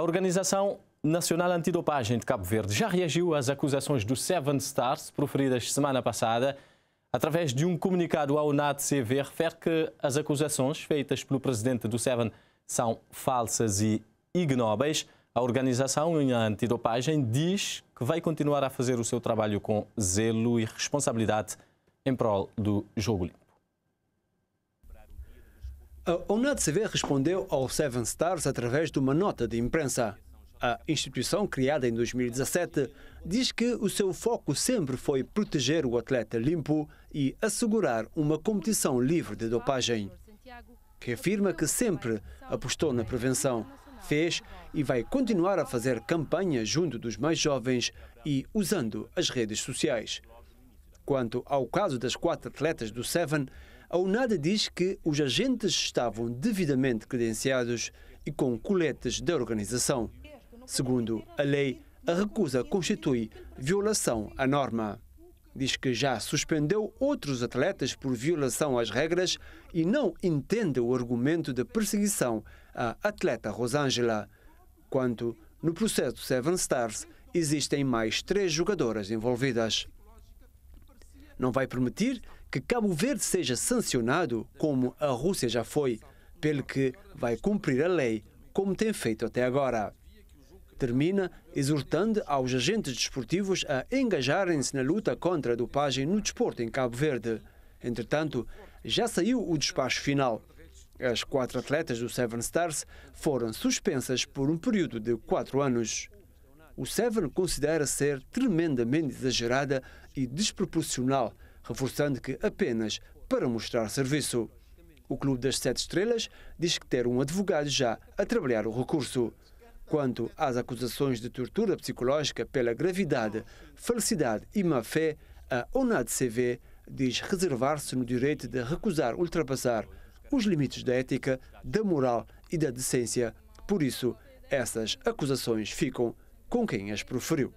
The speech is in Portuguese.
A Organização Nacional Antidopagem de Cabo Verde já reagiu às acusações do Seven Stars proferidas semana passada. Através de um comunicado ao NAD cv refere que as acusações feitas pelo presidente do Seven são falsas e ignóbeis. A organização antidopagem diz que vai continuar a fazer o seu trabalho com zelo e responsabilidade em prol do jogo limpo. A UNADCV respondeu ao Seven Stars através de uma nota de imprensa. A instituição, criada em 2017, diz que o seu foco sempre foi proteger o atleta limpo e assegurar uma competição livre de dopagem. Reafirma que sempre apostou na prevenção, fez e vai continuar a fazer campanha junto dos mais jovens e usando as redes sociais. Quanto ao caso das quatro atletas do Seven, a UNADA diz que os agentes estavam devidamente credenciados e com coletes da organização. Segundo a lei, a recusa constitui violação à norma. Diz que já suspendeu outros atletas por violação às regras e não entende o argumento de perseguição à atleta Rosângela. Quanto no processo Seven Stars, existem mais três jogadoras envolvidas não vai permitir que Cabo Verde seja sancionado como a Rússia já foi, pelo que vai cumprir a lei, como tem feito até agora. Termina exortando aos agentes desportivos a engajarem-se na luta contra a dopagem no desporto em Cabo Verde. Entretanto, já saiu o despacho final. As quatro atletas do Seven Stars foram suspensas por um período de quatro anos o Severn considera ser tremendamente exagerada e desproporcional, reforçando que apenas para mostrar serviço. O Clube das Sete Estrelas diz que ter um advogado já a trabalhar o recurso. Quanto às acusações de tortura psicológica pela gravidade, falsidade e má-fé, a ONAD-CV diz reservar-se no direito de recusar ultrapassar os limites da ética, da moral e da decência. Por isso, essas acusações ficam com quem as proferiu.